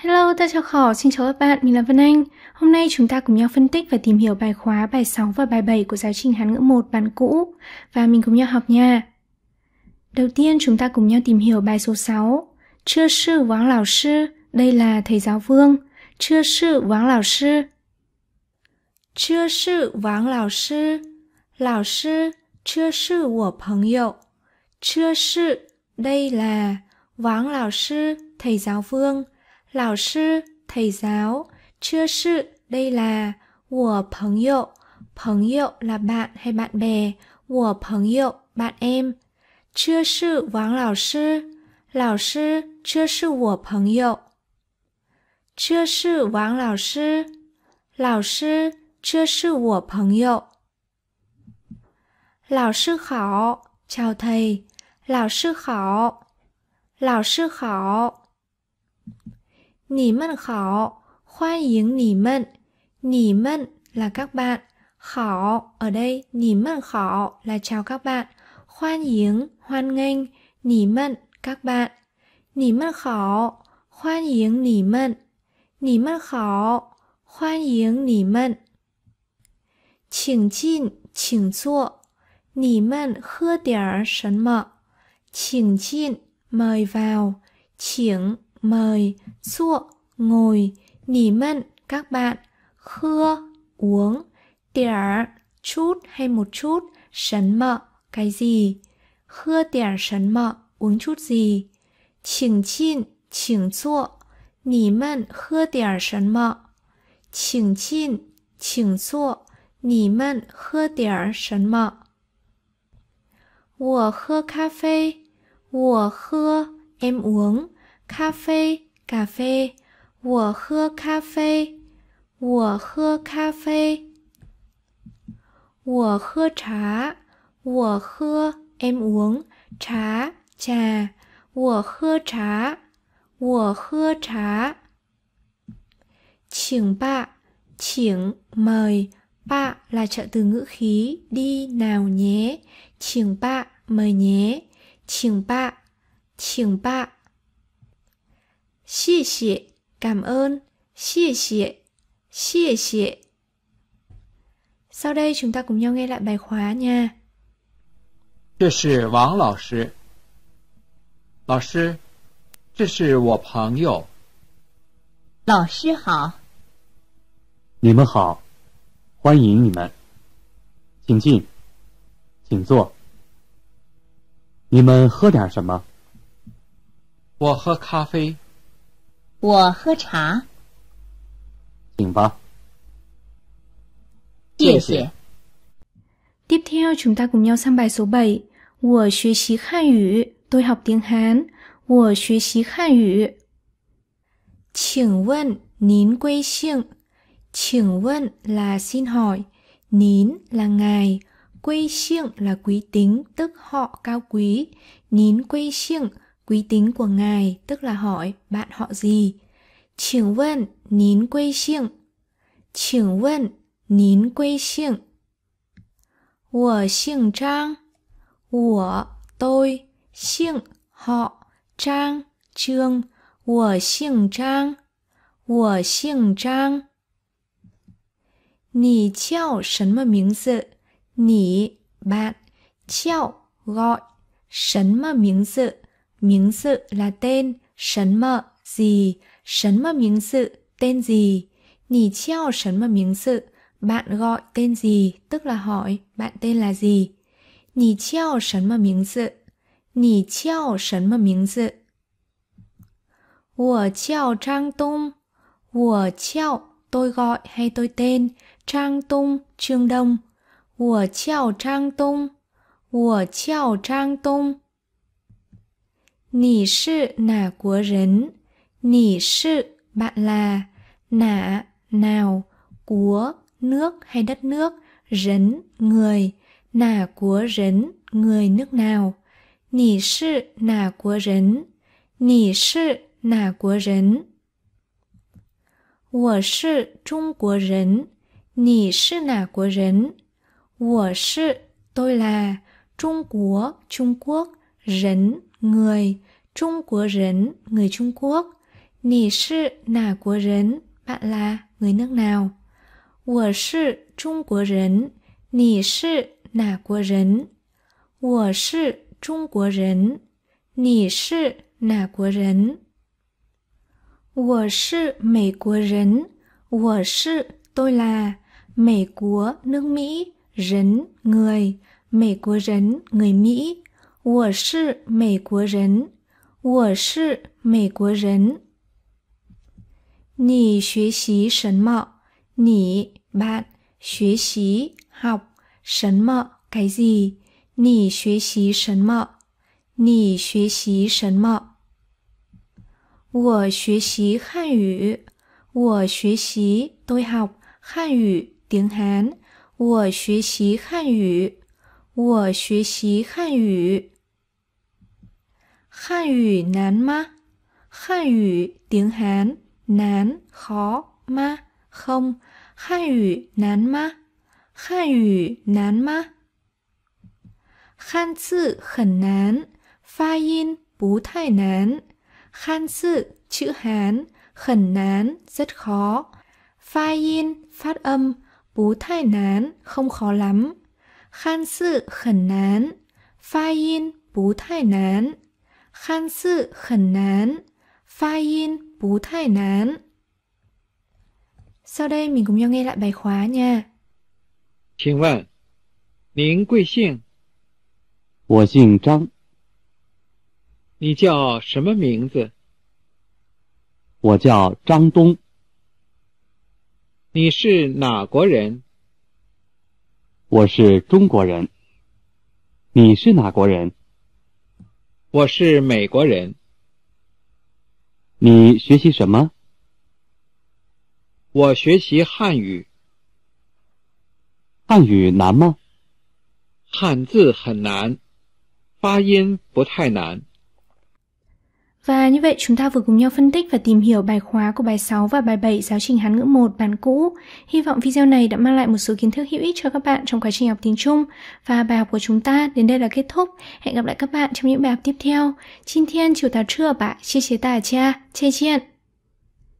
Hello, ta chào khỏ, xin chào các bạn, mình là Vân Anh. Hôm nay chúng ta cùng nhau phân tích và tìm hiểu bài khóa bài 6 và bài 7 của giáo trình Hán ngữ 1 bản cũ và mình cùng nhau học nha. Đầu tiên chúng ta cùng nhau tìm hiểu bài số 6. Chưa sư Wang lão sư, đây là thầy giáo Vương. Chưa sư Wang lão sư. Chưa sư Wang lão sư. Lão sư, chưa sư của 朋友. Chưa sư, đây là Wang lão sư, thầy giáo Vương lão sư, thầy giáo, chưa sự, đây là, của 朋友,朋友 là bạn hay bạn bè, của bạn em. Chưa sự vắng lão sư, lão sư, chưa sự của 朋友. Chưa sự vắng lão sư, lão sư, chưa sự của 朋友. Lão sư khảo, chào thầy, lão sư khảo, lão sư khảo. 你们好，欢迎你们。你们 là các bạn. Khảo ở đây, nỉ mận khảo là chào các bạn. Hoan yến, hoan nghênh, nỉ mận các bạn. Nỉ mận khảo, hoan yến nỉ mận. Nỉ mận khảo, hoan yến nỉ mận. Chỉnh chinh, chỉnh chua. Nỉ mận hơ điểm sấn mợ. Chỉnh chinh, mời vào. Chỉnh mời, xua, ngồi, nỉ mận, các bạn, khưa, uống, tỉa, chút hay một chút, sấn mợ, cái gì, khưa tỉa sấn mợ, uống chút gì, chỉnh chìn, chỉnh xua, nỉ mận khưa tỉa sấn mợ, chỉnh chìn, chỉnh sụa, nỉ mận khưa tỉa sấn mợ. 我喝咖啡，我喝 em uống cà cà phê phê, 咖啡，咖啡，我喝咖啡，我喝咖啡。我喝茶，我喝 em uống trà trà, 我喝茶，我喝茶。请吧，请 mời ba là trợ từ ngữ khí đi nào nhé. 请 ba mời nhé. 请 ba, 请 ba. 谢谢，感恩，谢谢，谢谢。sau đây chúng ta cùng nhau nghe lại bài khóa nha. 这是王老师。老师，这是我朋友。老师好。你们好，欢迎你们，请进，请坐。你们喝点什么？我喝咖啡。我喝茶。请吧。谢谢。Tiếp theo chúng ta cùng nhau sang bài số 7. 我学习汉语 Tôi học tiếng Hán. nín 我学习汉语。请问您贵姓？请问 là xin hỏi. Nín là ngài. Quê siêng là quý tính, tức họ cao quý. Nín quê siêng Quý tính của ngài tức là hỏi bạn họ gì. Chỉnh vân, nín quê xiêng. Chỉnh vân, nín quê xiêng. Wǒ xiêng trang. Wǒ, tôi, xiêng, họ, trang, trương. Wǒ xiêng trang. Wǒ xiêng trang. 你叫什么名字？你 bạn 叫 gọi 什么名字？Miếng sự là tên, sấn mợ, gì, sấn mợ miếng sự, tên gì. Nì treo sấn mợ miếng sự, bạn gọi tên gì, tức là hỏi bạn tên là gì. Nì treo sấn mợ miếng sự, nì treo sấn mợ miếng sự. treo trang tung treo tôi gọi hay tôi tên, Trang Tung, Trương Đông. Wǒ treo Trang Tung, wǒ treo Trang Tung. Nì sư nà của rấn. Nì sư bạn là. Nà, nào, của, nước hay đất nước. Rấn, người. Nà của rấn, người nước nào. Nì sư nà của rấn. Nì sư nà của rấn. 我是中国人，你是哪国人？我是 tôi là Trung Quốc Trung Quốc rỉnh người, Trung Quốc rấn, người Trung Quốc. Nì sư nà quốc rấn, bạn là người nước nào? Wǒ shì Trung Quốc rấn, nì sư nà quốc rấn. Wǒ shì Trung Quốc rấn, nì sư nà quốc rấn. Wǒ shì Mỹ Quốc rấn, wǒ shì tôi là, Mỹ Quốc nước Mỹ, rấn người, Mỹ Quốc rấn người Mỹ. 我是美国人，我是美国人。你学习什么？你 b 学习好什么 c á 你学习什么？你学习什么？我学习汉语。我学习对好汉语 t i 我学习汉语。我学习汉语。Khan yu nán ma. Khan yu tiếng Hán, nán, khó, ma, không. Khan yu nán ma. Khan yu nán ma. Khan tự khẩn nán, pha yin bú thai nán. Khan tự chữ Hán, khẩn nán rất khó. Pha yin phát âm, bú thai nán không khó lắm. Khan sự khẩn nán, pha yin bú thai nán. 汉字很难发音不太难请问您贵姓我姓张你叫什么名字我叫张东你是哪国人我是中国人你是哪国人我是美国人。你学习什么？我学习汉语。汉语难吗？汉字很难，发音不太难。Và như vậy chúng ta vừa cùng nhau phân tích và tìm hiểu bài khóa của bài 6 và bài 7 giáo trình Hán ngữ 1 bản cũ. Hy vọng video này đã mang lại một số kiến thức hữu ích cho các bạn trong quá trình học tiếng Trung. Và bài học của chúng ta đến đây là kết thúc. Hẹn gặp lại các bạn trong những bài học tiếp theo. Xin thiên chiều tà trưa bạn chia chế tà cha, chê chiên